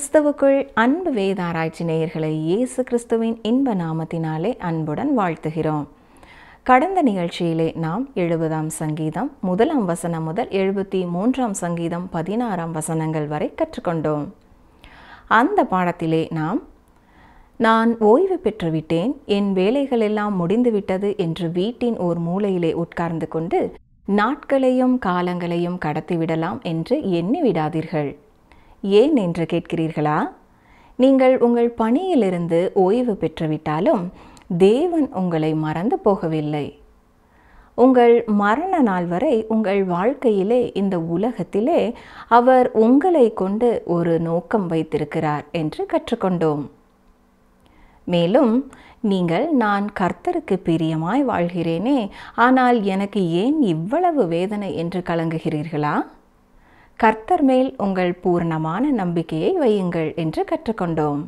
கிறிஸ்தவுக்குள் அன்பு வேதாராய்ச்சி நேயர்களை இயேசு கிறிஸ்துவின் இன்ப நாமத்தினாலே அன்புடன் வாழ்த்துகிறோம் கடந்த நிகழ்ச்சியிலே நாம் எழுபதாம் சங்கீதம் முதலாம் வசனம் முதல் எழுபத்தி மூன்றாம் சங்கீதம் பதினாறாம் வசனங்கள் வரை கற்றுக்கொண்டோம் அந்த பாடத்திலே நாம் நான் ஓய்வு பெற்றுவிட்டேன் என் வேலைகள் எல்லாம் முடிந்துவிட்டது என்று வீட்டின் ஓர் மூலையிலே உட்கார்ந்து கொண்டு நாட்களையும் காலங்களையும் கடத்திவிடலாம் என்று எண்ணி விடாதீர்கள் ஏன் என்று கேட்கிறீர்களா நீங்கள் உங்கள் பணியிலிருந்து ஓய்வு பெற்றுவிட்டாலும் தேவன் உங்களை மறந்து போகவில்லை உங்கள் மரண நாள் வரை உங்கள் வாழ்க்கையிலே இந்த உலகத்திலே அவர் உங்களை கொண்டு ஒரு நோக்கம் வைத்திருக்கிறார் என்று கற்றுக்கொண்டோம் மேலும் நீங்கள் நான் கர்த்தருக்கு பிரியமாய் வாழ்கிறேனே ஆனால் எனக்கு ஏன் இவ்வளவு வேதனை என்று கலங்குகிறீர்களா கர்த்தர் மேல் உங்கள் பூர்ணமான நம்பிக்கையை வையுங்கள் என்று கற்றுக்கொண்டோம்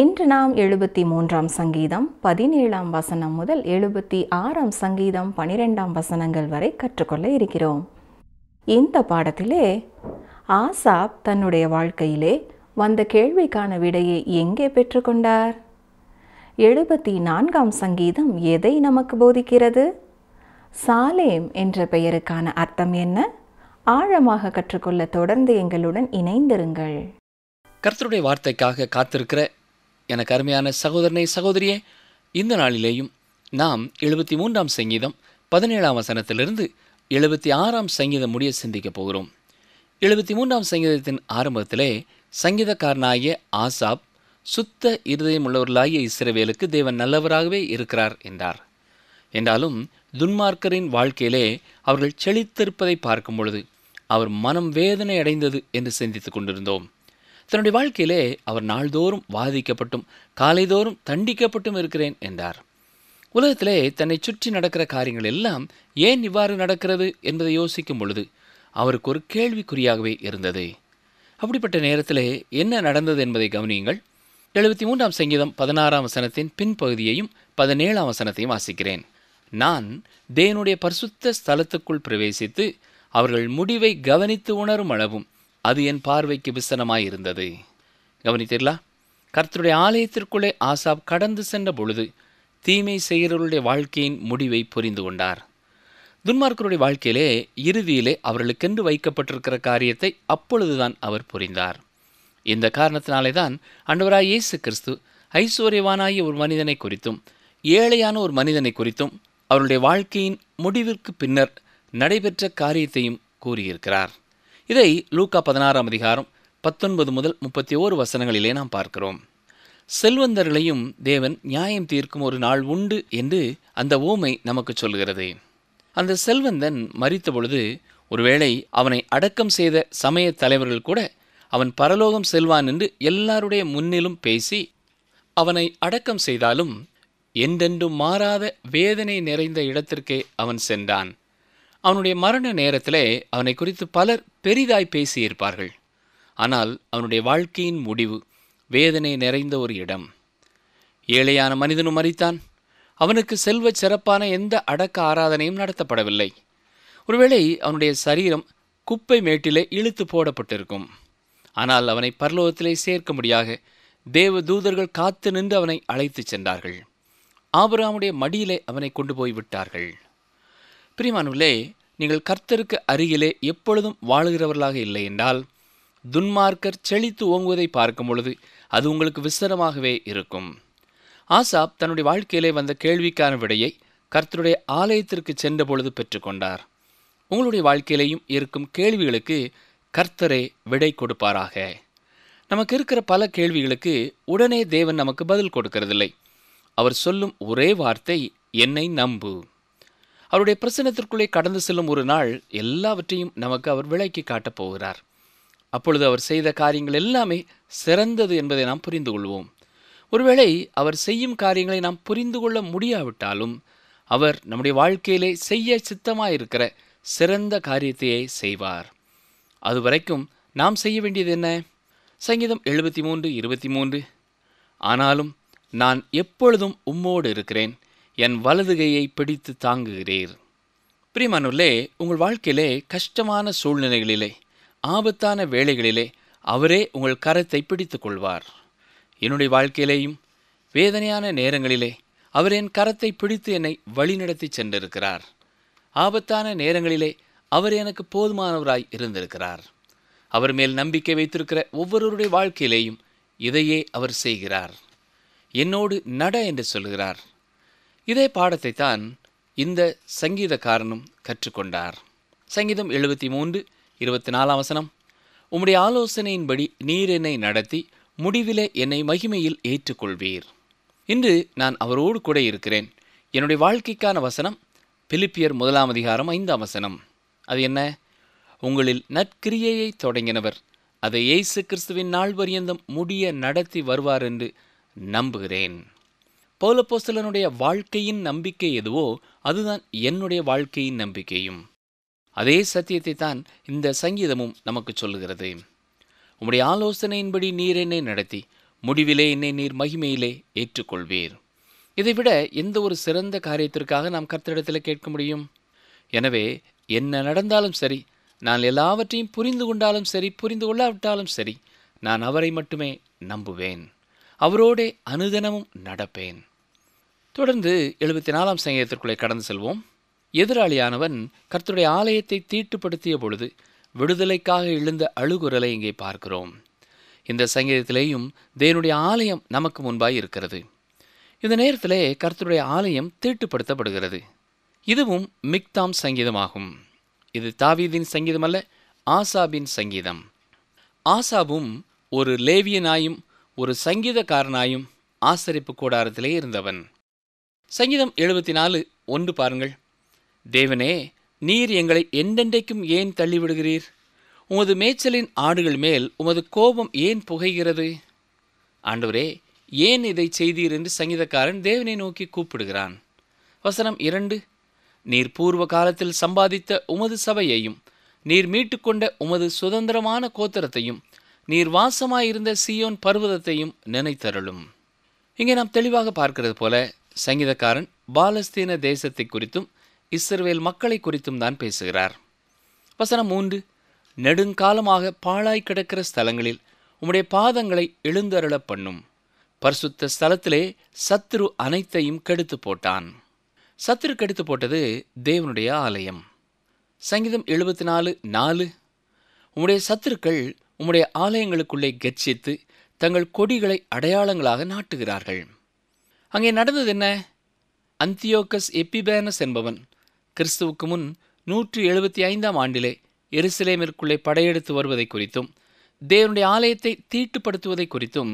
இன்று நாம் எழுபத்தி மூன்றாம் சங்கீதம் பதினேழாம் வசனம் முதல் எழுபத்தி ஆறாம் சங்கீதம் பனிரெண்டாம் வசனங்கள் வரை கற்றுக்கொள்ள இருக்கிறோம் இந்த பாடத்திலே ஆசாப் தன்னுடைய வாழ்க்கையிலே வந்த கேள்விக்கான விடையை எங்கே பெற்றுக்கொண்டார் எழுபத்தி நான்காம் சங்கீதம் எதை நமக்கு போதிக்கிறது சாலேம் என்ற பெயருக்கான அர்த்தம் என்ன ஆழமாக கற்றுக்கொள்ள தொடர்ந்து எங்களுடன் இணைந்திருங்கள் கர்த்தருடைய வார்த்தைக்காக காத்திருக்கிற எனக்கு அருமையான சகோதரனை சகோதரியே இந்த நாளிலேயும் நாம் எழுபத்தி மூன்றாம் சங்கீதம் பதினேழாம் வசனத்திலிருந்து எழுபத்தி ஆறாம் சங்கீதம் முடிய சிந்திக்கப் போகிறோம் எழுபத்தி மூன்றாம் சங்கீதத்தின் ஆரம்பத்திலே சங்கீதக்காரனாகிய ஆசாப் சுத்த இருதயம் உள்ளவர்களாகிய இஸ்ரவேலுக்கு தேவன் நல்லவராகவே இருக்கிறார் என்றார் என்றாலும் துன்மார்க்கரின் வாழ்க்கையிலே அவர்கள் செழித்திருப்பதை பார்க்கும் பொழுது அவர் மனம் வேதனை அடைந்தது என்று சிந்தித்துக் கொண்டிருந்தோம் தன்னுடைய வாழ்க்கையிலே அவர் நாள்தோறும் வாதிக்கப்பட்டும் காலைதோறும் தண்டிக்கப்பட்டும் இருக்கிறேன் என்றார் உலகத்திலே தன்னை சுற்றி நடக்கிற காரியங்கள் எல்லாம் ஏன் இவ்வாறு நடக்கிறது என்பதை யோசிக்கும் பொழுது அவருக்கு ஒரு கேள்விக்குறியாகவே இருந்தது அப்படிப்பட்ட நேரத்திலே என்ன நடந்தது என்பதை கவனியுங்கள் எழுபத்தி மூன்றாம் சங்கீதம் பதினாறாம் வசனத்தின் பின்பகுதியையும் பதினேழாம் வசனத்தையும் வாசிக்கிறேன் நான் தேவனுடைய பரிசுத்த ஸ்தலத்துக்குள் பிரவேசித்து அவர்கள் முடிவை கவனித்து உணரும் அளவும் அது என் பார்வைக்கு விசனமாயிருந்தது கவனித்தீர்களா கர்த்தருடைய ஆலயத்திற்குள்ளே ஆசாப் கடந்து சென்ற பொழுது தீமை செய்கிறவருடைய வாழ்க்கையின் முடிவை புரிந்து கொண்டார் துன்மார்க்கருடைய வாழ்க்கையிலே இறுதியிலே அவர்களுக்கென்று வைக்கப்பட்டிருக்கிற காரியத்தை அப்பொழுதுதான் அவர் புரிந்தார் இந்த காரணத்தினாலே தான் அண்டவராய் இயேசு கிறிஸ்து ஐஸ்வர்யவானாகிய ஒரு மனிதனை குறித்தும் ஏழையான ஒரு மனிதனை குறித்தும் அவருடைய வாழ்க்கையின் முடிவிற்கு பின்னர் நடைபெற்ற காரியத்தையும் கூறியிருக்கிறார் இதை லூக்கா பதினாறாம் அதிகாரம் பத்தொன்பது முதல் முப்பத்தி ஓரு வசனங்களிலே நாம் பார்க்கிறோம் செல்வந்தர்களையும் தேவன் நியாயம் தீர்க்கும் ஒரு நாள் உண்டு என்று அந்த ஓமை நமக்கு சொல்கிறது அந்த செல்வந்தன் மறித்த பொழுது ஒருவேளை அவனை அடக்கம் செய்த சமய தலைவர்கள் கூட அவன் பரலோகம் செல்வான் என்று எல்லாருடைய முன்னிலும் பேசி அவனை அடக்கம் செய்தாலும் என்றென்றும் மாறாத வேதனை நிறைந்த இடத்திற்கே அவன் சென்றான் அவனுடைய மரண நேரத்திலே அவனை குறித்து பலர் பெரிதாய் பேசியிருப்பார்கள் ஆனால் அவனுடைய வாழ்க்கையின் முடிவு வேதனை நிறைந்த ஒரு இடம் ஏழையான மனிதனும் மறித்தான் அவனுக்கு செல்வ சிறப்பான எந்த அடக்க ஆராதனையும் நடத்தப்படவில்லை ஒருவேளை அவனுடைய சரீரம் குப்பை மேட்டிலே இழுத்து போடப்பட்டிருக்கும் ஆனால் அவனை பரலோகத்திலே சேர்க்கும்படியாக தேவ தூதர்கள் காத்து நின்று அவனை அழைத்துச் சென்றார்கள் ஆபராமுடைய மடியிலே அவனை கொண்டு போய் விட்டார்கள் பிரிமானுள்ளே நீங்கள் கர்த்தருக்கு அருகிலே எப்பொழுதும் வாழுகிறவர்களாக இல்லை என்றால் துன்மார்க்கர் செழித்து ஓங்குவதை பார்க்கும் பொழுது அது உங்களுக்கு விசரமாகவே இருக்கும் ஆசாப் தன்னுடைய வாழ்க்கையிலே வந்த கேள்விக்கான விடையை கர்த்தருடைய ஆலயத்திற்கு சென்ற பொழுது பெற்றுக்கொண்டார் உங்களுடைய வாழ்க்கையிலேயும் இருக்கும் கேள்விகளுக்கு கர்த்தரே விடை கொடுப்பாராக நமக்கு இருக்கிற பல கேள்விகளுக்கு உடனே தேவன் நமக்கு பதில் கொடுக்கறதில்லை அவர் சொல்லும் ஒரே வார்த்தை என்னை நம்பு அவருடைய பிரசனத்திற்குள்ளே கடந்து செல்லும் ஒரு நாள் எல்லாவற்றையும் நமக்கு அவர் விளக்கி காட்டப் போகிறார் அப்பொழுது அவர் செய்த காரியங்கள் எல்லாமே சிறந்தது என்பதை நாம் புரிந்து கொள்வோம் ஒருவேளை அவர் செய்யும் காரியங்களை நாம் புரிந்து கொள்ள முடியாவிட்டாலும் அவர் நம்முடைய வாழ்க்கையிலே செய்ய சித்தமாயிருக்கிற சிறந்த காரியத்தையே செய்வார் அதுவரைக்கும் நாம் செய்ய வேண்டியது என்ன சங்கீதம் எழுபத்தி மூன்று இருபத்தி மூன்று ஆனாலும் நான் எப்பொழுதும் உம்மோடு இருக்கிறேன் என் வலதுகையை பிடித்து தாங்குகிறீர் பிரிமானுள்ளே உங்கள் வாழ்க்கையிலே கஷ்டமான சூழ்நிலைகளிலே ஆபத்தான வேளைகளிலே அவரே உங்கள் கரத்தை பிடித்து கொள்வார் என்னுடைய வாழ்க்கையிலேயும் வேதனையான நேரங்களிலே அவர் என் கரத்தை பிடித்து என்னை வழிநடத்தி சென்றிருக்கிறார் ஆபத்தான நேரங்களிலே அவர் எனக்கு போதுமானவராய் இருந்திருக்கிறார் அவர் மேல் நம்பிக்கை வைத்திருக்கிற ஒவ்வொருவருடைய வாழ்க்கையிலேயும் இதையே அவர் செய்கிறார் என்னோடு நட என்று சொல்கிறார் இதே பாடத்தை தான் இந்த சங்கீதக்காரனும் கற்றுக்கொண்டார் சங்கீதம் எழுபத்தி மூன்று இருபத்தி நாலாம் வசனம் உம்முடைய ஆலோசனையின்படி நீர் என்னை நடத்தி முடிவிலே என்னை மகிமையில் ஏற்றுக்கொள்வீர் இன்று நான் அவரோடு கூட இருக்கிறேன் என்னுடைய வாழ்க்கைக்கான வசனம் பிலிப்பியர் முதலாம் அதிகாரம் ஐந்தாம் வசனம் அது என்ன உங்களில் நற்கிரியையை தொடங்கினவர் அதை இயேசு கிறிஸ்துவின் நாள் பரியந்தம் முடிய நடத்தி வருவார் என்று நம்புகிறேன் பௌலப்போஸ்தலனுடைய வாழ்க்கையின் நம்பிக்கை எதுவோ அதுதான் என்னுடைய வாழ்க்கையின் நம்பிக்கையும் அதே சத்தியத்தை தான் இந்த சங்கீதமும் நமக்கு சொல்லுகிறது உம்முடைய ஆலோசனையின்படி நீர் என்னை நடத்தி முடிவிலே என்னை நீர் மகிமையிலே ஏற்றுக்கொள்வீர் இதைவிட எந்த ஒரு சிறந்த காரியத்திற்காக நாம் கர்த்தரிடத்தில் கேட்க முடியும் எனவே என்ன நடந்தாலும் சரி நான் எல்லாவற்றையும் புரிந்து கொண்டாலும் சரி புரிந்து கொள்ளாவிட்டாலும் சரி நான் அவரை மட்டுமே நம்புவேன் அவரோடே அனுதனமும் நடப்பேன் தொடர்ந்து எழுபத்தி நாலாம் சங்கீதத்திற்குள்ளே கடந்து செல்வோம் எதிராளியானவன் கர்த்தருடைய ஆலயத்தை தீட்டுப்படுத்திய பொழுது விடுதலைக்காக எழுந்த அழுகுரலை இங்கே பார்க்கிறோம் இந்த சங்கீதத்திலேயும் தேவனுடைய ஆலயம் நமக்கு முன்பாய் இருக்கிறது இந்த நேரத்திலே கர்த்தருடைய ஆலயம் தீட்டுப்படுத்தப்படுகிறது இதுவும் மிக்தாம் சங்கீதமாகும் இது தாவீதின் சங்கீதம் அல்ல ஆசாபின் சங்கீதம் ஆசாபும் ஒரு லேவியனாயும் ஒரு சங்கீதக்காரனாயும் ஆசரிப்பு கூடாரத்திலே இருந்தவன் சங்கீதம் எழுபத்தி நாலு ஒன்று பாருங்கள் தேவனே நீர் எங்களை எந்தெண்டைக்கும் ஏன் தள்ளிவிடுகிறீர் உமது மேய்ச்சலின் ஆடுகள் மேல் உமது கோபம் ஏன் புகைகிறது ஆண்டவரே ஏன் இதை செய்தீர் என்று சங்கீதக்காரன் தேவனை நோக்கி கூப்பிடுகிறான் வசனம் இரண்டு நீர் பூர்வ காலத்தில் சம்பாதித்த உமது சபையையும் நீர் மீட்டுக்கொண்ட உமது சுதந்திரமான கோத்தரத்தையும் நீர் வாசமாயிருந்த சியோன் பர்வதத்தையும் நினைத்தருளும் இங்கே நாம் தெளிவாக பார்க்கிறது போல சங்கீதக்காரன் பாலஸ்தீன தேசத்தை குறித்தும் இஸ்ரவேல் மக்களை குறித்தும் தான் பேசுகிறார் வசனம் மூன்று நெடுங்காலமாக பாழாய் கிடக்கிற ஸ்தலங்களில் உம்முடைய பாதங்களை எழுந்தருள பண்ணும் பரிசுத்த ஸ்தலத்திலே சத்ரு அனைத்தையும் கெடுத்து போட்டான் சத்ரு கெடுத்து போட்டது தேவனுடைய ஆலயம் சங்கீதம் எழுபத்தி நாலு நாலு உம்முடைய சத்துருக்கள் உம்முடைய ஆலயங்களுக்குள்ளே கெர்ச்சித்து தங்கள் கொடிகளை அடையாளங்களாக நாட்டுகிறார்கள் அங்கே நடந்தது என்ன அந்தியோக்கஸ் எப்பிபேனஸ் என்பவன் கிறிஸ்துவுக்கு முன் நூற்றி எழுபத்தி ஐந்தாம் ஆண்டிலே எருசலேமிற்குள்ளே படையெடுத்து வருவதை குறித்தும் தேவனுடைய ஆலயத்தை தீட்டுப்படுத்துவதை குறித்தும்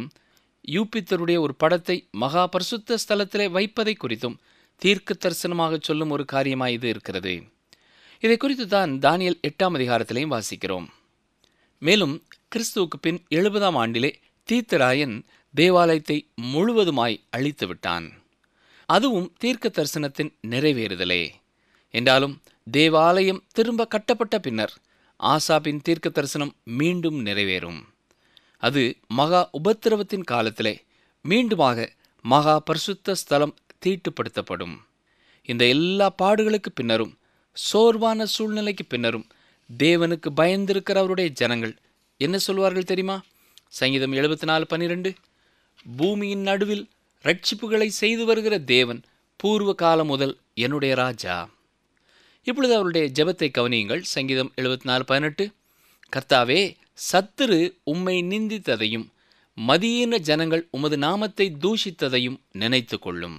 யூபித்தருடைய ஒரு படத்தை மகா பரிசுத்த ஸ்தலத்திலே வைப்பதை குறித்தும் தீர்க்க தரிசனமாக சொல்லும் ஒரு காரியமாக இது இருக்கிறது இதை குறித்து தான் தானியல் எட்டாம் அதிகாரத்திலையும் வாசிக்கிறோம் மேலும் கிறிஸ்துவுக்கு பின் எழுபதாம் ஆண்டிலே தீத்தராயன் தேவாலயத்தை முழுவதுமாய் அழித்து விட்டான் அதுவும் தீர்க்க தரிசனத்தின் நிறைவேறுதலே என்றாலும் தேவாலயம் திரும்ப கட்டப்பட்ட பின்னர் ஆசாபின் தீர்க்க தரிசனம் மீண்டும் நிறைவேறும் அது மகா உபத்திரவத்தின் காலத்திலே மீண்டுமாக மகா பரிசுத்த ஸ்தலம் தீட்டுப்படுத்தப்படும் இந்த எல்லா பாடுகளுக்கு பின்னரும் சோர்வான சூழ்நிலைக்கு பின்னரும் தேவனுக்கு பயந்திருக்கிறவருடைய ஜனங்கள் என்ன சொல்வார்கள் தெரியுமா சங்கீதம் எழுபத்தி நாலு பன்னிரெண்டு பூமியின் நடுவில் ரட்சிப்புகளை செய்து வருகிற தேவன் பூர்வ காலம் முதல் என்னுடைய ராஜா இப்பொழுது அவருடைய ஜெபத்தை கவனியுங்கள் சங்கீதம் எழுபத்தி நாலு பதினெட்டு கர்த்தாவே சத்துரு உம்மை நிந்தித்ததையும் மதியீன ஜனங்கள் உமது நாமத்தை தூஷித்ததையும் நினைத்து கொள்ளும்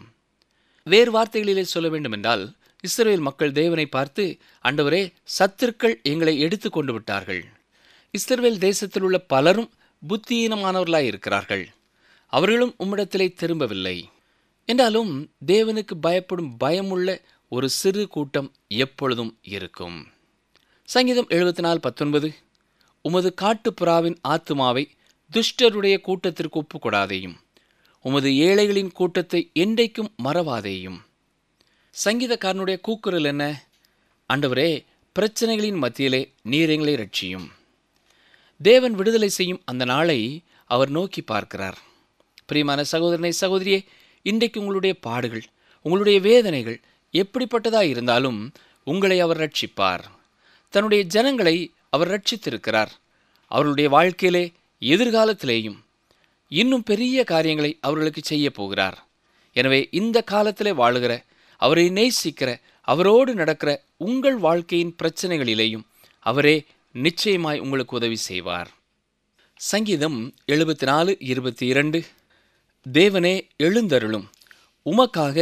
வேறு வார்த்தைகளிலே சொல்ல வேண்டுமென்றால் இஸ்ரேல் மக்கள் தேவனை பார்த்து அண்டவரே சத்துருக்கள் எங்களை எடுத்து கொண்டு விட்டார்கள் இஸ்ரேல் தேசத்தில் உள்ள பலரும் புத்தியீனமானவர்களாய் இருக்கிறார்கள் அவர்களும் உம்மிடத்திலே திரும்பவில்லை என்றாலும் தேவனுக்கு பயப்படும் பயமுள்ள ஒரு சிறு கூட்டம் எப்பொழுதும் இருக்கும் சங்கீதம் எழுபத்தி நாலு பத்தொன்பது உமது காட்டுப்புறாவின் ஆத்துமாவை துஷ்டருடைய கூட்டத்திற்கு ஒப்புக்கூடாதேயும் உமது ஏழைகளின் கூட்டத்தை என்றைக்கும் மறவாதேயும் சங்கீதக்காரனுடைய கூக்குரல் என்ன அண்டவரே பிரச்சனைகளின் மத்தியிலே நீர் எங்களை ரட்சியும் தேவன் விடுதலை செய்யும் அந்த நாளை அவர் நோக்கி பார்க்கிறார் பிரியமான சகோதரனை சகோதரியே இன்றைக்கு உங்களுடைய பாடுகள் உங்களுடைய வேதனைகள் எப்படிப்பட்டதாக இருந்தாலும் உங்களை அவர் ரட்சிப்பார் தன்னுடைய ஜனங்களை அவர் ரட்சித்திருக்கிறார் அவருடைய வாழ்க்கையிலே எதிர்காலத்திலேயும் இன்னும் பெரிய காரியங்களை அவர்களுக்கு செய்ய போகிறார் எனவே இந்த காலத்திலே வாழுகிற அவரை நேசிக்கிற அவரோடு நடக்கிற உங்கள் வாழ்க்கையின் பிரச்சனைகளிலேயும் அவரே நிச்சயமாய் உங்களுக்கு உதவி செய்வார் சங்கீதம் எழுபத்தி நாலு இருபத்தி இரண்டு தேவனே எழுந்தருளும் உமக்காக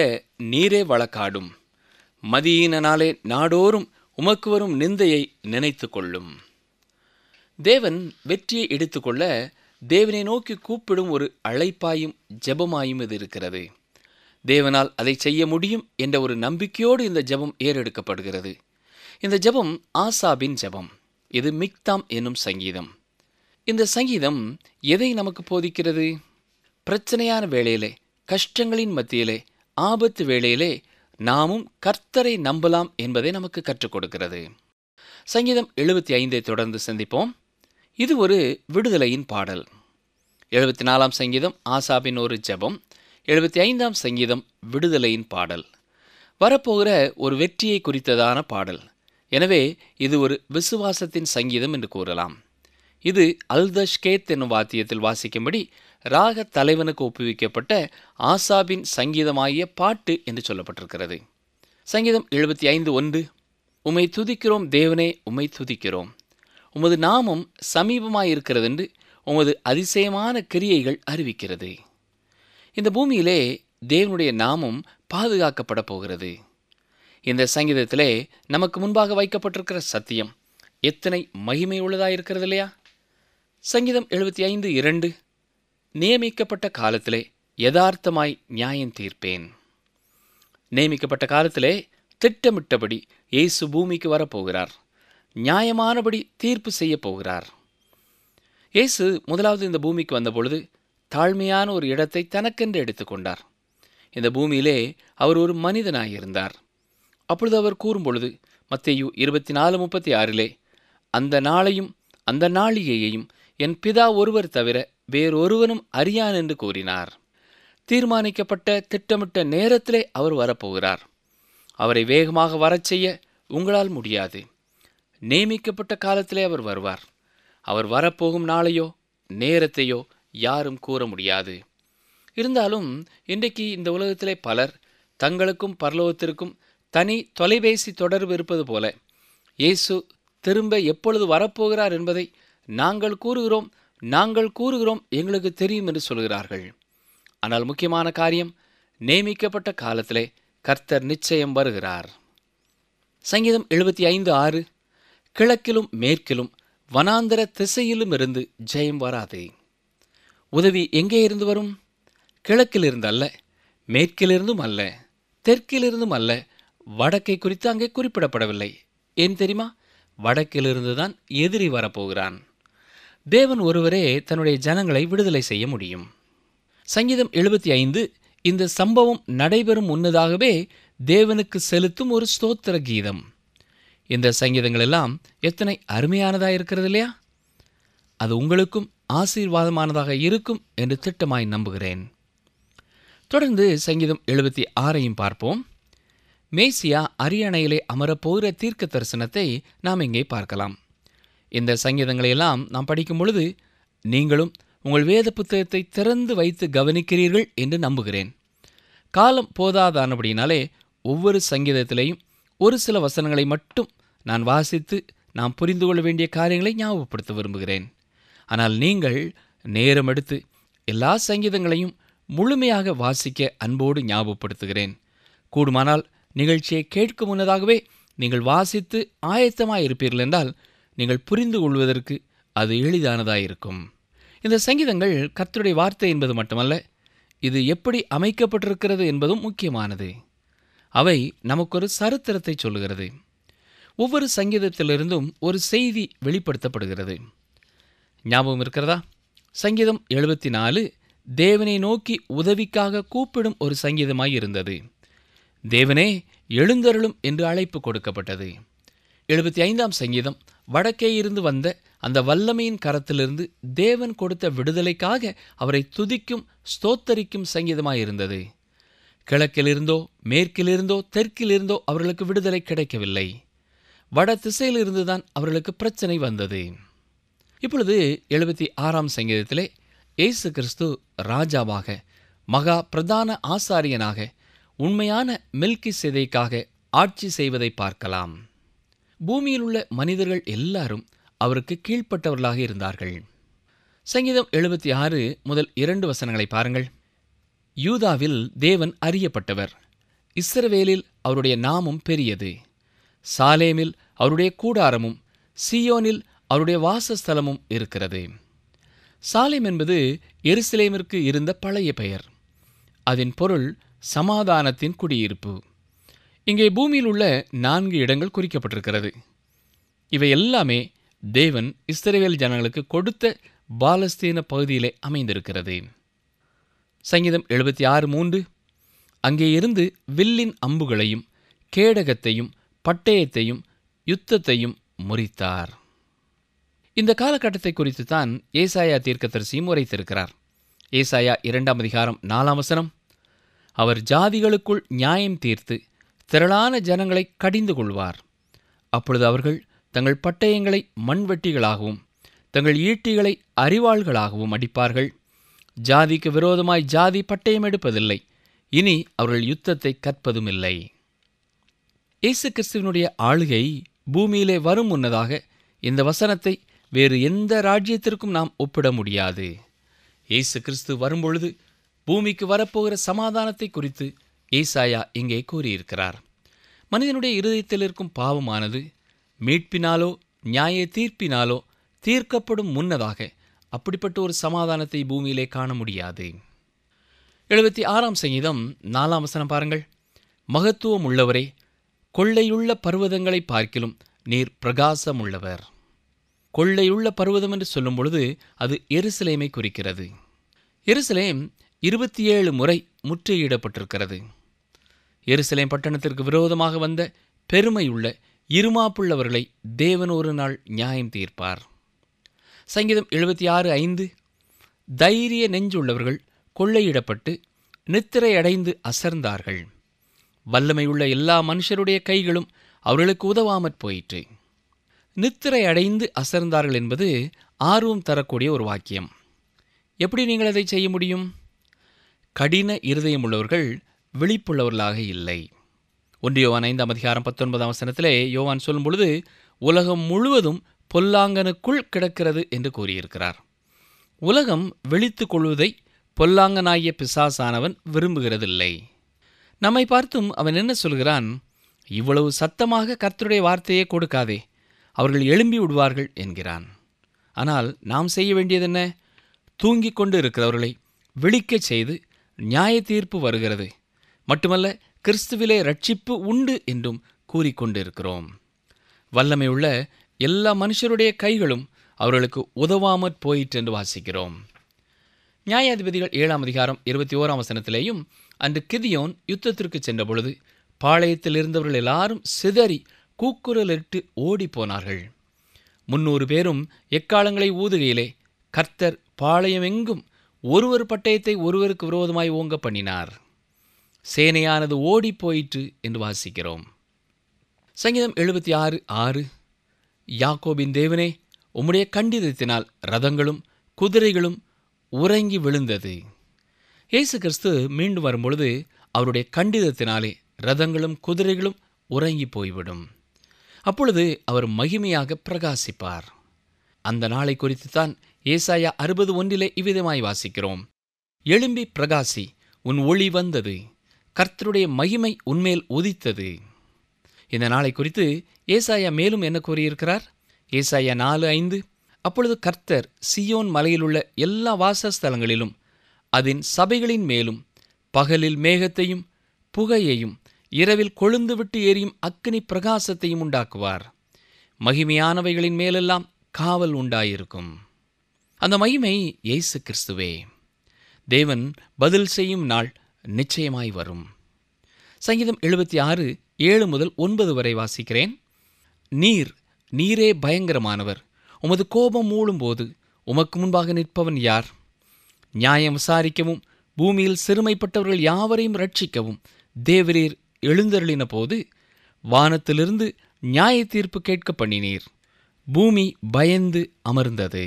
நீரே வழக்காடும் மதியினாலே நாடோறும் உமக்கு வரும் நிந்தையை நினைத்து கொள்ளும் தேவன் வெற்றியை எடுத்துக்கொள்ள தேவனை நோக்கி கூப்பிடும் ஒரு அழைப்பாயும் ஜெபமாயும் இது இருக்கிறது தேவனால் அதை செய்ய முடியும் என்ற ஒரு நம்பிக்கையோடு இந்த ஜெபம் ஏறெடுக்கப்படுகிறது இந்த ஜெபம் ஆசாபின் ஜெபம் இது மிக்தாம் என்னும் சங்கீதம் இந்த சங்கீதம் எதை நமக்கு போதிக்கிறது பிரச்சனையான வேளையிலே கஷ்டங்களின் மத்தியிலே ஆபத்து வேளையிலே நாமும் கர்த்தரை நம்பலாம் என்பதை நமக்கு கற்றுக் கொடுக்கிறது சங்கீதம் எழுபத்தி ஐந்தை தொடர்ந்து சந்திப்போம் இது ஒரு விடுதலையின் பாடல் எழுபத்தி நாலாம் சங்கீதம் ஆசாபின் ஒரு ஜபம் எழுபத்தி ஐந்தாம் சங்கீதம் விடுதலையின் பாடல் வரப்போகிற ஒரு வெற்றியை குறித்ததான பாடல் எனவே இது ஒரு விசுவாசத்தின் சங்கீதம் என்று கூறலாம் இது அல்தஷ்கேத் என்னும் வாத்தியத்தில் வாசிக்கும்படி ராக தலைவனுக்கு ஒப்புவிக்கப்பட்ட ஆசாபின் சங்கீதமாகிய பாட்டு என்று சொல்லப்பட்டிருக்கிறது சங்கீதம் எழுபத்தி ஐந்து ஒன்று உமை துதிக்கிறோம் தேவனே உமை துதிக்கிறோம் உமது நாமம் சமீபமாயிருக்கிறது என்று உமது அதிசயமான கிரியைகள் அறிவிக்கிறது இந்த பூமியிலே தேவனுடைய நாமம் பாதுகாக்கப்பட போகிறது இந்த சங்கீதத்திலே நமக்கு முன்பாக வைக்கப்பட்டிருக்கிற சத்தியம் எத்தனை மகிமை உள்ளதாக இருக்கிறது இல்லையா சங்கீதம் எழுபத்தி ஐந்து இரண்டு நியமிக்கப்பட்ட காலத்திலே யதார்த்தமாய் நியாயம் தீர்ப்பேன் நியமிக்கப்பட்ட காலத்திலே திட்டமிட்டபடி இயேசு பூமிக்கு வரப்போகிறார் நியாயமானபடி தீர்ப்பு செய்ய போகிறார் இயேசு முதலாவது இந்த பூமிக்கு வந்தபொழுது தாழ்மையான ஒரு இடத்தை தனக்கென்று எடுத்துக்கொண்டார் இந்த பூமியிலே அவர் ஒரு மனிதனாக இருந்தார் அப்பொழுது அவர் கூறும்பொழுது மத்தேயு இருபத்தி நாலு முப்பத்தி ஆறிலே அந்த நாளையும் அந்த நாளிகையையும் என் பிதா ஒருவர் தவிர வேறொருவனும் அறியான் என்று கூறினார் தீர்மானிக்கப்பட்ட திட்டமிட்ட நேரத்திலே அவர் வரப்போகிறார் அவரை வேகமாக வரச் செய்ய உங்களால் முடியாது நியமிக்கப்பட்ட காலத்திலே அவர் வருவார் அவர் வரப்போகும் நாளையோ நேரத்தையோ யாரும் கூற முடியாது இருந்தாலும் இன்றைக்கு இந்த உலகத்திலே பலர் தங்களுக்கும் பரலோகத்திற்கும் தனி தொலைபேசி தொடர்பு இருப்பது போல இயேசு திரும்ப எப்பொழுது வரப்போகிறார் என்பதை நாங்கள் கூறுகிறோம் நாங்கள் கூறுகிறோம் எங்களுக்கு தெரியும் என்று சொல்கிறார்கள் ஆனால் முக்கியமான காரியம் நியமிக்கப்பட்ட காலத்திலே கர்த்தர் நிச்சயம் வருகிறார் சங்கீதம் எழுபத்தி ஐந்து ஆறு கிழக்கிலும் மேற்கிலும் வனாந்தர திசையிலும் இருந்து ஜெயம் வராது உதவி எங்கே இருந்து வரும் கிழக்கிலிருந்து அல்ல மேற்கிலிருந்தும் அல்ல தெற்கிலிருந்தும் அல்ல வடக்கை குறித்து அங்கே குறிப்பிடப்படவில்லை ஏன் தெரியுமா வடக்கிலிருந்து தான் எதிரி வரப்போகிறான் தேவன் ஒருவரே தன்னுடைய ஜனங்களை விடுதலை செய்ய முடியும் சங்கீதம் எழுபத்தி ஐந்து இந்த சம்பவம் நடைபெறும் முன்னதாகவே தேவனுக்கு செலுத்தும் ஒரு ஸ்தோத்திர கீதம் இந்த சங்கீதங்கள் எல்லாம் எத்தனை அருமையானதாக இருக்கிறது இல்லையா அது உங்களுக்கும் ஆசீர்வாதமானதாக இருக்கும் என்று திட்டமாய் நம்புகிறேன் தொடர்ந்து சங்கீதம் எழுபத்தி ஆறையும் பார்ப்போம் மேசியா அரியணையிலே அமரப்போகிற தீர்க்க தரிசனத்தை நாம் இங்கே பார்க்கலாம் இந்த சங்கீதங்களை எல்லாம் நாம் படிக்கும் பொழுது நீங்களும் உங்கள் வேத புத்தகத்தை திறந்து வைத்து கவனிக்கிறீர்கள் என்று நம்புகிறேன் காலம் போதாதானபடினாலே ஒவ்வொரு சங்கீதத்திலையும் ஒரு சில வசனங்களை மட்டும் நான் வாசித்து நாம் புரிந்து கொள்ள வேண்டிய காரியங்களை ஞாபகப்படுத்த விரும்புகிறேன் ஆனால் நீங்கள் நேரம் எடுத்து எல்லா சங்கீதங்களையும் முழுமையாக வாசிக்க அன்போடு ஞாபகப்படுத்துகிறேன் கூடுமானால் நிகழ்ச்சியை கேட்கும் முன்னதாகவே நீங்கள் வாசித்து ஆயத்தமாக இருப்பீர்கள் என்றால் நீங்கள் புரிந்து கொள்வதற்கு அது எளிதானதாயிருக்கும் இந்த சங்கீதங்கள் கர்த்தருடைய வார்த்தை என்பது மட்டுமல்ல இது எப்படி அமைக்கப்பட்டிருக்கிறது என்பதும் முக்கியமானது அவை நமக்கொரு சரித்திரத்தை சொல்கிறது ஒவ்வொரு சங்கீதத்திலிருந்தும் ஒரு செய்தி வெளிப்படுத்தப்படுகிறது ஞாபகம் இருக்கிறதா சங்கீதம் எழுபத்தி நாலு தேவனை நோக்கி உதவிக்காக கூப்பிடும் ஒரு சங்கீதமாய் இருந்தது தேவனே எழுந்தருளும் என்று அழைப்பு கொடுக்கப்பட்டது எழுபத்தி ஐந்தாம் சங்கீதம் வடக்கே இருந்து வந்த அந்த வல்லமையின் கரத்திலிருந்து தேவன் கொடுத்த விடுதலைக்காக அவரை துதிக்கும் ஸ்தோத்தரிக்கும் சங்கீதமாயிருந்தது கிழக்கிலிருந்தோ மேற்கிலிருந்தோ தெற்கிலிருந்தோ அவர்களுக்கு விடுதலை கிடைக்கவில்லை வட திசையிலிருந்து தான் அவர்களுக்கு பிரச்சனை வந்தது இப்பொழுது எழுபத்தி ஆறாம் சங்கீதத்திலே இயேசு கிறிஸ்து ராஜாவாக மகா பிரதான ஆசாரியனாக உண்மையான மில்கி சிதைக்காக ஆட்சி செய்வதை பார்க்கலாம் பூமியிலுள்ள மனிதர்கள் எல்லாரும் அவருக்கு கீழ்ப்பட்டவர்களாக இருந்தார்கள் சங்கீதம் எழுபத்தி ஆறு முதல் இரண்டு வசனங்களை பாருங்கள் யூதாவில் தேவன் அறியப்பட்டவர் இஸ்ரவேலில் அவருடைய நாமும் பெரியது சாலேமில் அவருடைய கூடாரமும் சியோனில் அவருடைய வாசஸ்தலமும் இருக்கிறது சாலேம் என்பது எருசலேமிற்கு இருந்த பழைய பெயர் அதன் பொருள் சமாதானத்தின் குடியிருப்பு இங்கே பூமியில் உள்ள நான்கு இடங்கள் குறிக்கப்பட்டிருக்கிறது இவை எல்லாமே தேவன் இஸ்ரேவேல் ஜனங்களுக்கு கொடுத்த பாலஸ்தீன பகுதியிலே அமைந்திருக்கிறது சங்கீதம் எழுபத்தி ஆறு மூன்று அங்கே இருந்து வில்லின் அம்புகளையும் கேடகத்தையும் பட்டயத்தையும் யுத்தத்தையும் முறித்தார் இந்த காலகட்டத்தை குறித்து தான் ஏசாயா தீர்க்கதரிசியும் உரைத்திருக்கிறார் ஏசாயா இரண்டாம் அதிகாரம் நாலாம் வசனம் அவர் ஜாதிகளுக்குள் நியாயம் தீர்த்து திரளான ஜனங்களை கடிந்து கொள்வார் அப்பொழுது அவர்கள் தங்கள் பட்டயங்களை மண்வெட்டிகளாகவும் தங்கள் ஈட்டிகளை அறிவாள்களாகவும் அடிப்பார்கள் ஜாதிக்கு விரோதமாய் ஜாதி பட்டயம் எடுப்பதில்லை இனி அவர்கள் யுத்தத்தை கற்பதும் இல்லை இயேசு கிறிஸ்துவனுடைய ஆளுகை பூமியிலே வரும் முன்னதாக இந்த வசனத்தை வேறு எந்த ராஜ்யத்திற்கும் நாம் ஒப்பிட முடியாது இயேசு கிறிஸ்து வரும்பொழுது பூமிக்கு வரப்போகிற சமாதானத்தை குறித்து ஈசாயா இங்கே கூறியிருக்கிறார் மனிதனுடைய இருதயத்தில் இருக்கும் பாவமானது மீட்பினாலோ நியாய தீர்ப்பினாலோ தீர்க்கப்படும் முன்னதாக அப்படிப்பட்ட ஒரு சமாதானத்தை பூமியிலே காண முடியாது எழுபத்தி ஆறாம் சங்கீதம் நாலாம் வசனம் பாருங்கள் மகத்துவம் உள்ளவரே கொள்ளையுள்ள பர்வதங்களை பார்க்கிலும் நீர் பிரகாசம் உள்ளவர் கொள்ளையுள்ள பர்வதம் என்று சொல்லும் பொழுது அது எருசலேமை குறிக்கிறது எருசலேம் இருபத்தி ஏழு முறை முற்றுகையிடப்பட்டிருக்கிறது எருசலேம் பட்டணத்திற்கு விரோதமாக வந்த பெருமையுள்ள இருமாப்புள்ளவர்களை தேவன் ஒரு நாள் நியாயம் தீர்ப்பார் சங்கீதம் எழுபத்தி ஆறு ஐந்து தைரிய நெஞ்சுள்ளவர்கள் கொள்ளையிடப்பட்டு நித்திரை அடைந்து அசர்ந்தார்கள் வல்லமையுள்ள எல்லா மனுஷருடைய கைகளும் அவர்களுக்கு உதவாமற் போயிற்று நித்திரை அடைந்து அசர்ந்தார்கள் என்பது ஆர்வம் தரக்கூடிய ஒரு வாக்கியம் எப்படி நீங்கள் அதை செய்ய முடியும் கடின இருதயமுள்ளவர்கள் விழிப்புள்ளவர்களாக இல்லை ஒன்று யோவான் ஐந்தாம் அதிகாரம் பத்தொன்பதாம் வசனத்திலே யோவான் சொல்லும் பொழுது உலகம் முழுவதும் பொல்லாங்கனுக்குள் கிடக்கிறது என்று கூறியிருக்கிறார் உலகம் விழித்து கொள்வதை பொல்லாங்கனாகிய பிசாசானவன் விரும்புகிறதில்லை நம்மை பார்த்தும் அவன் என்ன சொல்கிறான் இவ்வளவு சத்தமாக கர்த்தருடைய வார்த்தையே கொடுக்காதே அவர்கள் எழும்பி விடுவார்கள் என்கிறான் ஆனால் நாம் செய்ய வேண்டியதென்ன தூங்கிக் கொண்டு இருக்கிறவர்களை விழிக்கச் செய்து நியாய தீர்ப்பு வருகிறது மட்டுமல்ல கிறிஸ்துவிலே ரட்சிப்பு உண்டு என்றும் கூறிக்கொண்டிருக்கிறோம் வல்லமையுள்ள எல்லா மனுஷருடைய கைகளும் அவர்களுக்கு உதவாமற் போயிற்று என்று வாசிக்கிறோம் நியாயாதிபதிகள் ஏழாம் அதிகாரம் இருபத்தி ஓராம் வசனத்திலேயும் அன்று கிதியோன் யுத்தத்திற்கு சென்ற பொழுது பாளையத்தில் இருந்தவர்கள் எல்லாரும் சிதறி கூக்குரலிட்டு ஓடி போனார்கள் முன்னூறு பேரும் எக்காலங்களை ஊதுகையிலே கர்த்தர் பாளையமெங்கும் ஒருவர் பட்டயத்தை ஒருவருக்கு விரோதமாய் ஓங்க பண்ணினார் சேனையானது ஓடி போயிற்று என்று வாசிக்கிறோம் சங்கீதம் எழுபத்தி ஆறு ஆறு யாக்கோபின் தேவனே உம்முடைய கண்டிதத்தினால் ரதங்களும் குதிரைகளும் உறங்கி விழுந்தது இயேசு கிறிஸ்து மீண்டும் வரும்பொழுது அவருடைய கண்டிதத்தினாலே ரதங்களும் குதிரைகளும் உறங்கி போய்விடும் அப்பொழுது அவர் மகிமையாக பிரகாசிப்பார் அந்த நாளை குறித்து தான் ஏசாயா அறுபது ஒன்றிலே இவ்விதமாய் வாசிக்கிறோம் எழும்பி பிரகாசி உன் ஒளி வந்தது கர்த்தருடைய மகிமை உன்மேல் உதித்தது இந்த நாளை குறித்து ஏசாயா மேலும் என்ன கூறியிருக்கிறார் ஏசாயா நாலு ஐந்து அப்பொழுது கர்த்தர் சியோன் மலையிலுள்ள எல்லா வாசஸ்தலங்களிலும் அதன் சபைகளின் மேலும் பகலில் மேகத்தையும் புகையையும் இரவில் கொழுந்து விட்டு எரியும் அக்னி பிரகாசத்தையும் உண்டாக்குவார் மகிமையானவைகளின் மேலெல்லாம் காவல் உண்டாயிருக்கும் அந்த மகிமை இயேசு கிறிஸ்துவே தேவன் பதில் செய்யும் நாள் நிச்சயமாய் வரும் சங்கீதம் எழுபத்தி ஆறு ஏழு முதல் ஒன்பது வரை வாசிக்கிறேன் நீர் நீரே பயங்கரமானவர் உமது கோபம் மூழும்போது உமக்கு முன்பாக நிற்பவன் யார் நியாயம் விசாரிக்கவும் பூமியில் சிறுமைப்பட்டவர்கள் யாவரையும் ரட்சிக்கவும் தேவரீர் எழுந்தருளின போது வானத்திலிருந்து நியாய தீர்ப்பு கேட்க பண்ணினீர் பூமி பயந்து அமர்ந்தது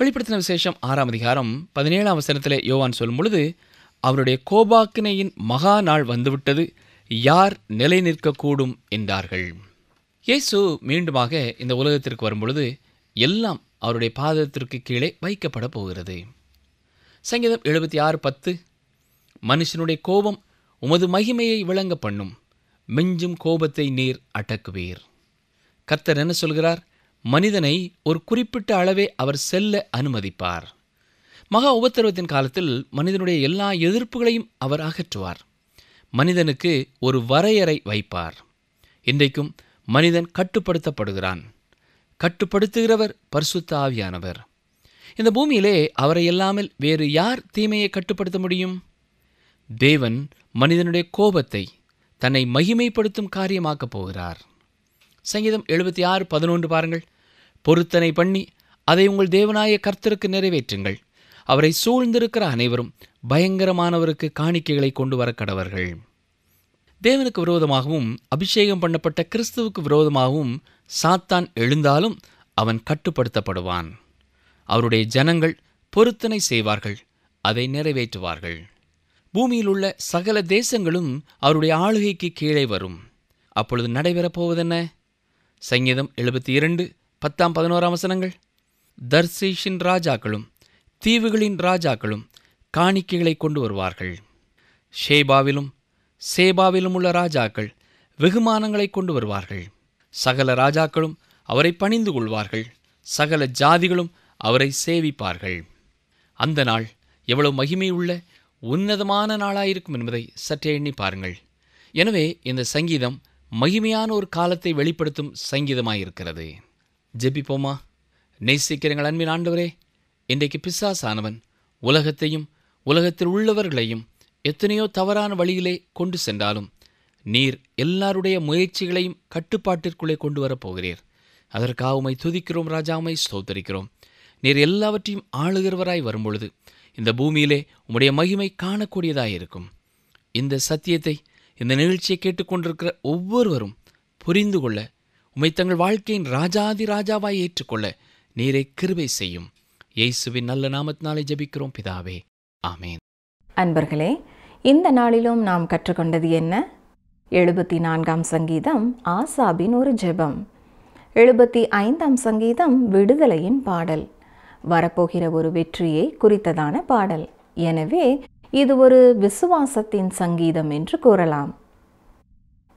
வெளிப்படுத்தின விசேஷம் ஆறாம் அதிகாரம் பதினேழாம் வசனத்தில் யோவான் சொல்லும் பொழுது அவருடைய கோபாக்கினையின் மகா நாள் வந்துவிட்டது யார் நிலை நிற்கக்கூடும் என்றார்கள் இயேசு மீண்டுமாக இந்த உலகத்திற்கு வரும்பொழுது எல்லாம் அவருடைய பாதத்திற்கு கீழே வைக்கப்பட போகிறது சங்கீதம் எழுபத்தி ஆறு பத்து மனுஷனுடைய கோபம் உமது மகிமையை விளங்க பண்ணும் மிஞ்சும் கோபத்தை நீர் அடக்குவீர் கர்த்தர் என்ன சொல்கிறார் மனிதனை ஒரு குறிப்பிட்ட அளவே அவர் செல்ல அனுமதிப்பார் மகா உபத்திரவத்தின் காலத்தில் மனிதனுடைய எல்லா எதிர்ப்புகளையும் அவர் அகற்றுவார் மனிதனுக்கு ஒரு வரையறை வைப்பார் இன்றைக்கும் மனிதன் கட்டுப்படுத்தப்படுகிறான் கட்டுப்படுத்துகிறவர் பரிசுத்த ஆவியானவர் இந்த பூமியிலே அவரை இல்லாமல் வேறு யார் தீமையை கட்டுப்படுத்த முடியும் தேவன் மனிதனுடைய கோபத்தை தன்னை மகிமைப்படுத்தும் காரியமாக்கப் போகிறார் சங்கீதம் எழுபத்தி ஆறு பதினொன்று பாருங்கள் பொருத்தனை பண்ணி அதை உங்கள் தேவனாய கர்த்தருக்கு நிறைவேற்றுங்கள் அவரை சூழ்ந்திருக்கிற அனைவரும் பயங்கரமானவருக்கு காணிக்கைகளை கொண்டு வர கடவர்கள் தேவனுக்கு விரோதமாகவும் அபிஷேகம் பண்ணப்பட்ட கிறிஸ்துவுக்கு விரோதமாகவும் சாத்தான் எழுந்தாலும் அவன் கட்டுப்படுத்தப்படுவான் அவருடைய ஜனங்கள் பொருத்தனை செய்வார்கள் அதை நிறைவேற்றுவார்கள் பூமியில் உள்ள சகல தேசங்களும் அவருடைய ஆளுகைக்கு கீழே வரும் அப்பொழுது நடைபெறப் போவதென்ன சங்கீதம் எழுபத்தி இரண்டு பத்தாம் பதினோராம் வசனங்கள் தர்சீஷின் ராஜாக்களும் தீவுகளின் ராஜாக்களும் காணிக்கைகளை கொண்டு வருவார்கள் ஷேபாவிலும் சேபாவிலும் உள்ள ராஜாக்கள் வெகுமானங்களை கொண்டு வருவார்கள் சகல ராஜாக்களும் அவரை பணிந்து கொள்வார்கள் சகல ஜாதிகளும் அவரை சேவிப்பார்கள் அந்த நாள் எவ்வளவு மகிமையுள்ள உன்னதமான நாளாயிருக்கும் என்பதை சற்றே எண்ணி பாருங்கள் எனவே இந்த சங்கீதம் மகிமையான ஒரு காலத்தை வெளிப்படுத்தும் சங்கீதமாயிருக்கிறது ஜெபிப்போமா நேசிக்கிறங்கள் அன்பின் ஆண்டவரே இன்றைக்கு பிசாசானவன் உலகத்தையும் உலகத்தில் உள்ளவர்களையும் எத்தனையோ தவறான வழியிலே கொண்டு சென்றாலும் நீர் எல்லாருடைய முயற்சிகளையும் கட்டுப்பாட்டிற்குள்ளே கொண்டு வரப்போகிறீர் அதற்காக உமை துதிக்கிறோம் ராஜாமை ஸ்தோத்தரிக்கிறோம் நீர் எல்லாவற்றையும் ஆளுகிறவராய் வரும்பொழுது இந்த பூமியிலே உம்முடைய மகிமை காணக்கூடியதாக இருக்கும் இந்த சத்தியத்தை இந்த நிகழ்ச்சியை கேட்டுக்கொண்டிருக்கிற ஒவ்வொருவரும் புரிந்து கொள்ள உமை தங்கள் வாழ்க்கையின் ராஜாதி ராஜாவாய் ஏற்றுக்கொள்ள நீரை கிருபை செய்யும் இயேசுவின் நல்ல நாமத்தினாலே ஜபிக்கிறோம் பிதாவே ஆமேன் அன்பர்களே இந்த நாளிலும் நாம் கற்றுக்கொண்டது என்ன எழுபத்தி நான்காம் சங்கீதம் ஆசாபின் ஒரு ஜெபம் எழுபத்தி ஐந்தாம் சங்கீதம் விடுதலையின் பாடல் வரப்போகிற ஒரு வெற்றியை குறித்ததான பாடல் எனவே இது ஒரு விசுவாசத்தின் சங்கீதம் என்று கூறலாம்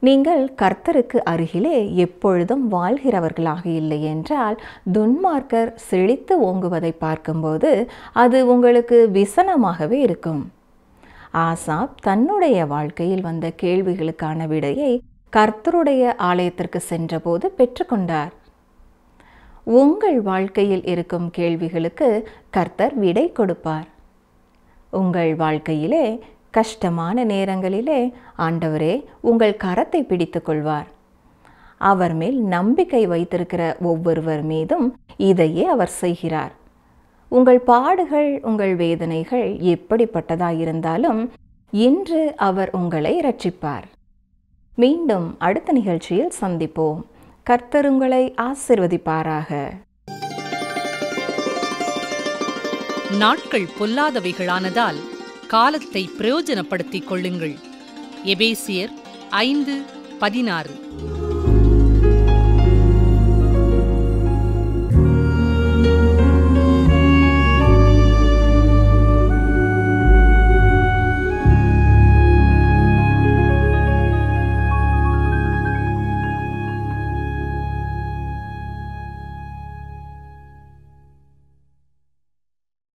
நீங்கள் கர்த்தருக்கு அருகிலே எப்பொழுதும் வாழ்கிறவர்களாக இல்லை என்றால் துன்மார்க்கர் செழித்து ஓங்குவதை பார்க்கும்போது அது உங்களுக்கு விசனமாகவே இருக்கும் ஆசாப் தன்னுடைய வாழ்க்கையில் வந்த கேள்விகளுக்கான விடையை கர்த்தருடைய ஆலயத்திற்கு சென்றபோது பெற்றுக்கொண்டார் உங்கள் வாழ்க்கையில் இருக்கும் கேள்விகளுக்கு கர்த்தர் விடை கொடுப்பார் உங்கள் வாழ்க்கையிலே கஷ்டமான நேரங்களிலே ஆண்டவரே உங்கள் கரத்தை பிடித்து கொள்வார் அவர் மேல் நம்பிக்கை வைத்திருக்கிற ஒவ்வொருவர் மீதும் இதையே அவர் செய்கிறார் உங்கள் பாடுகள் உங்கள் வேதனைகள் எப்படிப்பட்டதாயிருந்தாலும் இன்று அவர் உங்களை ரட்சிப்பார் மீண்டும் அடுத்த நிகழ்ச்சியில் சந்திப்போம் கர்த்தருங்களை ஆசிர்வதிப்பாராக நாட்கள் பொல்லாதவைகளானதால் காலத்தை பிரயோஜனப்படுத்திக் கொள்ளுங்கள் எபேசியர் ஐந்து பதினாறு